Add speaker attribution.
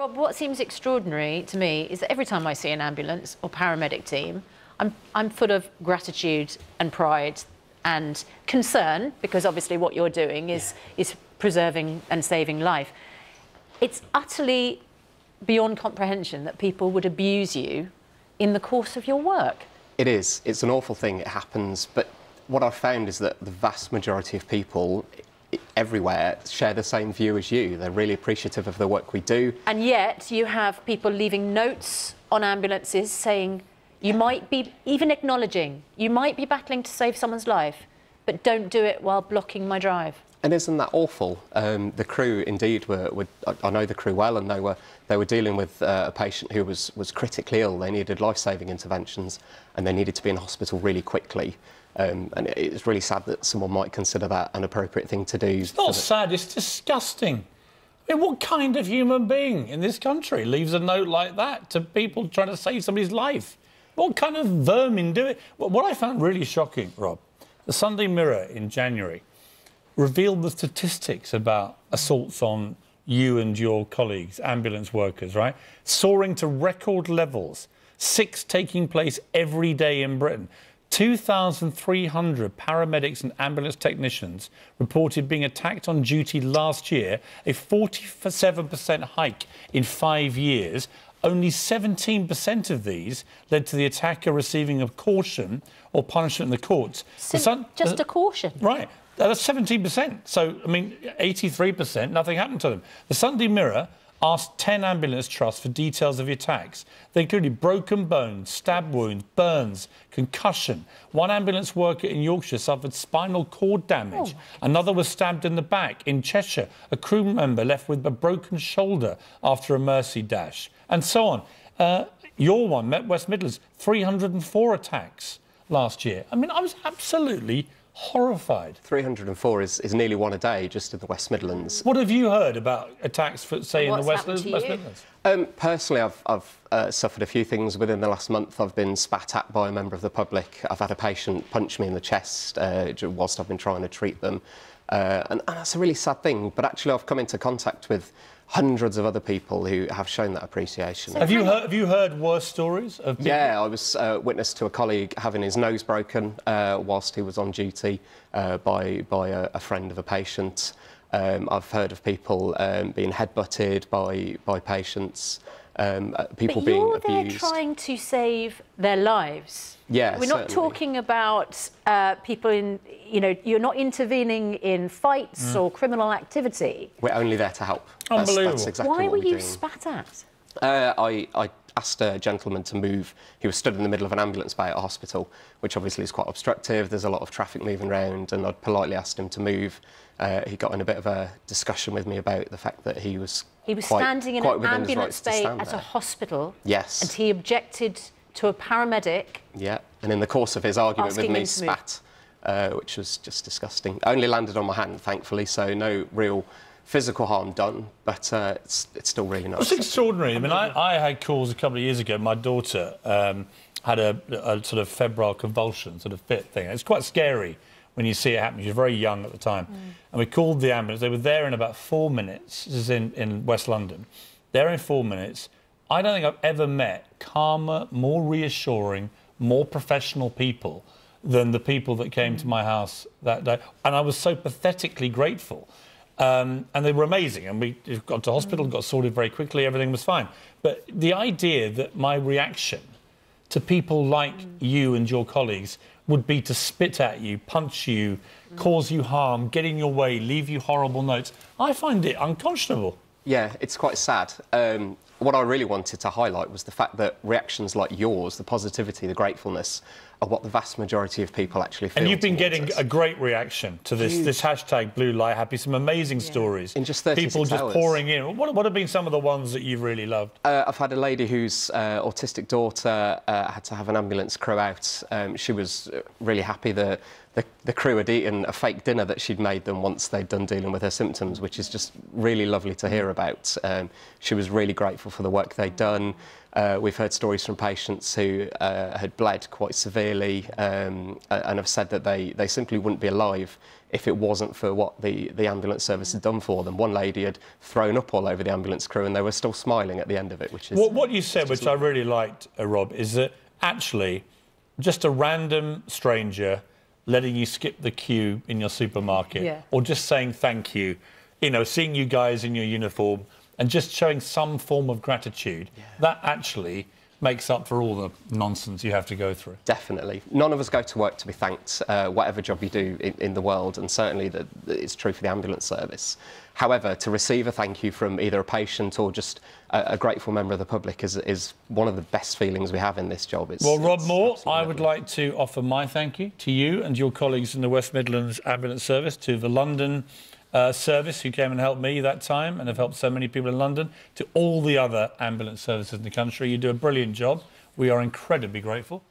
Speaker 1: Rob, what seems extraordinary to me is that every time I see an ambulance or paramedic team, I'm, I'm full of gratitude and pride and concern because obviously what you're doing is, yeah. is preserving and saving life. It's utterly beyond comprehension that people would abuse you in the course of your work.
Speaker 2: It is. It's an awful thing. It happens. But what I've found is that the vast majority of people, everywhere share the same view as you. They're really appreciative of the work we do.
Speaker 1: And yet you have people leaving notes on ambulances saying you might be even acknowledging you might be battling to save someone's life, but don't do it while blocking my drive.
Speaker 2: And isn't that awful? Um, the crew, indeed, were, were, I know the crew well, and they were they were dealing with uh, a patient who was was critically ill. They needed life-saving interventions, and they needed to be in hospital really quickly. Um, and it's really sad that someone might consider that an appropriate thing to do. It's
Speaker 3: not sad. It's disgusting. I mean, what kind of human being in this country leaves a note like that to people trying to save somebody's life? What kind of vermin do it? What I found really shocking, Rob, the Sunday Mirror in January Revealed the statistics about assaults on you and your colleagues, ambulance workers, right? Soaring to record levels, six taking place every day in Britain. 2,300 paramedics and ambulance technicians reported being attacked on duty last year, a 47% hike in five years. Only 17% of these led to the attacker receiving a caution or punishment in the courts. So the sun, just uh, a caution? Right. That's 17%. So, I mean, 83%, nothing happened to them. The Sunday Mirror asked 10 ambulance trusts for details of the attacks. They included broken bones, stab wounds, burns, concussion. One ambulance worker in Yorkshire suffered spinal cord damage. Oh. Another was stabbed in the back. In Cheshire, a crew member left with a broken shoulder after a mercy dash, and so on. Uh, your one, Met West Midlands, 304 attacks last year. I mean, I was absolutely horrified.
Speaker 2: 304 is, is nearly one a day just in the West Midlands. What
Speaker 3: have you heard about attacks, for, say, What's in the West, West Midlands?
Speaker 2: Um, personally, I've, I've uh, suffered a few things within the last month. I've been spat at by a member of the public. I've had a patient punch me in the chest uh, whilst I've been trying to treat them. Uh, and, and that's a really sad thing, but actually I've come into contact with hundreds of other people who have shown that appreciation. So have you heard? Have you heard worse stories of? People? Yeah, I was uh, witness to a colleague having his nose broken uh, whilst he was on duty uh, by by a, a, friend of a patient. Um, I've heard of people um, being headbutted by by patients um, uh, people but being you're abused. They're
Speaker 1: trying to save their lives. Yeah, we're certainly. not talking about uh, people in, you know, you're not intervening in fights mm. or criminal activity.
Speaker 2: We're only there to help. Unbelievable. That's, that's exactly Why were, you doing.
Speaker 1: spat at?
Speaker 2: Uh, I, I asked a gentleman to move. He was stood in the middle of an ambulance bay at a hospital, which obviously is quite obstructive. There's a lot of traffic moving around, and I'd politely asked him to move. Uh, he got in a bit of a discussion with me about the fact that he was he was quite, standing in an ambulance bay at there. a
Speaker 1: hospital. Yes, and he objected to a paramedic.
Speaker 2: Yeah, and in the course of his argument with me, spat, uh, which was just disgusting. only landed on my hand, thankfully, so no real physical harm done, but uh, it's, it's still really nice. It's extraordinary. I mean,
Speaker 3: I, I had calls a couple of years ago. My daughter um, had a, a, sort of febrile convulsion, sort of fit thing. It's quite scary when you see it happen. She was very young at the time. Mm. And we called the ambulance. They were there in about four minutes. This is in, in West London. There in four minutes. I don't think I've ever met calmer, more reassuring, more professional people than the people that came mm. to my house that day. And I was so pathetically grateful um, and they were amazing. And we got to hospital, got sorted very quickly, everything was fine. But the idea that my reaction to people like mm. you and your colleagues would be to spit at you, punch you, mm. cause you harm, get in your way, leave you horrible notes, I find it unconscionable.
Speaker 2: Yeah, it's quite sad. Um, what I really wanted to highlight was the fact that reactions like yours, the positivity, the gratefulness, are what the vast majority of people actually feel. And you've been getting
Speaker 3: us. a great reaction to this this hashtag Blue Light Happy. Some amazing yeah. stories in just 36 people just hours. pouring in. What, what, have been some of the ones that you've really loved? Uh, I've had a lady whose
Speaker 2: uh, autistic daughter uh, had to have an ambulance crew out. Um, she was really happy that the, the crew had eaten a fake dinner that she'd made them once they'd done dealing with her symptoms, which is just really lovely to hear about. Um, she was really grateful for the work they'd done. Uh, we've heard stories from patients who uh, had bled quite severely um, and have said that they, they simply wouldn't be alive if it wasn't for what the, the ambulance service had done for them. One lady had thrown up all over the ambulance crew and they were still smiling at the end of it, which is... What, what you
Speaker 3: said, which I really liked, uh, Rob, is that actually just a random stranger letting you skip the queue in your supermarket yeah. or just saying thank you, you know, seeing you guys in your uniform and just showing some form of gratitude, yeah. that actually makes up for all the nonsense you have to go through. Definitely. None of us go to work to be thanked,
Speaker 2: uh, whatever job you do in, in the world, and certainly that it's true for the ambulance service. However, to receive a thank you from either a patient or just a, a grateful member of the public is, is, one of the best feelings we have in this job. It's, well,
Speaker 3: Rob Moore, I would lovely. like to offer my thank you to you and your colleagues in the West Midlands Ambulance Service, to the London uh, service who came and helped me that time and have helped so many people in London, to all the other ambulance services in the country. You do a brilliant job. We are incredibly grateful.